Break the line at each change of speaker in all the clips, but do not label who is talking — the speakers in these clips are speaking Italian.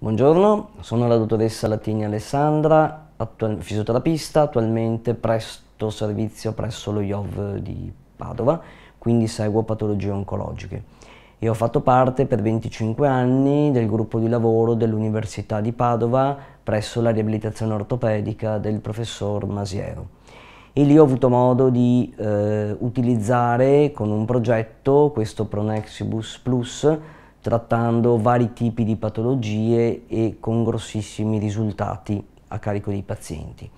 Buongiorno, sono la dottoressa Latini Alessandra, attual fisioterapista, attualmente presto servizio presso lo IOV di Padova, quindi seguo patologie oncologiche. E ho fatto parte per 25 anni del gruppo di lavoro dell'Università di Padova presso la riabilitazione ortopedica del professor Masiero. E lì ho avuto modo di eh, utilizzare con un progetto questo Pronexibus Plus trattando vari tipi di patologie e con grossissimi risultati a carico dei pazienti.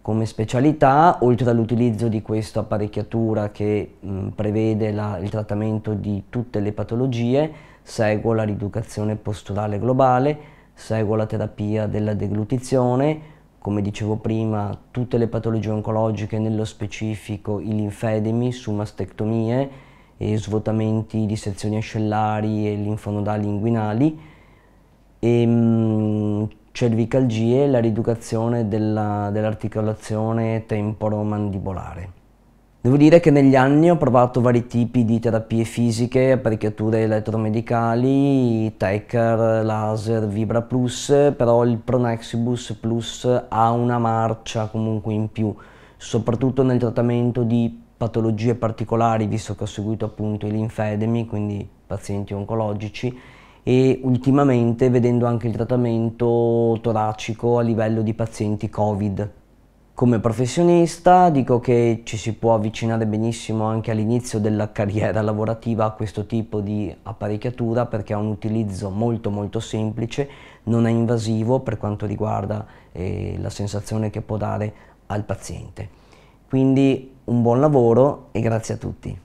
Come specialità, oltre all'utilizzo di questa apparecchiatura che mh, prevede la, il trattamento di tutte le patologie, seguo la riducazione posturale globale, seguo la terapia della deglutizione, come dicevo prima, tutte le patologie oncologiche, nello specifico i linfedemi, su mastectomie, e svuotamenti di sezioni ascellari e linfonodali inguinali e ehm, mh, cervicalgie e la riducazione dell'articolazione temporomandibolare. Devo dire che negli anni ho provato vari tipi di terapie fisiche, apparecchiature elettromedicali, tracker, laser, Vibra Plus, però il Pronexibus Plus ha una marcia comunque in più, soprattutto nel trattamento di patologie particolari, visto che ho seguito appunto i linfedemi, quindi pazienti oncologici, e ultimamente vedendo anche il trattamento toracico a livello di pazienti Covid. Come professionista dico che ci si può avvicinare benissimo anche all'inizio della carriera lavorativa a questo tipo di apparecchiatura perché ha un utilizzo molto molto semplice, non è invasivo per quanto riguarda eh, la sensazione che può dare al paziente. Quindi un buon lavoro e grazie a tutti.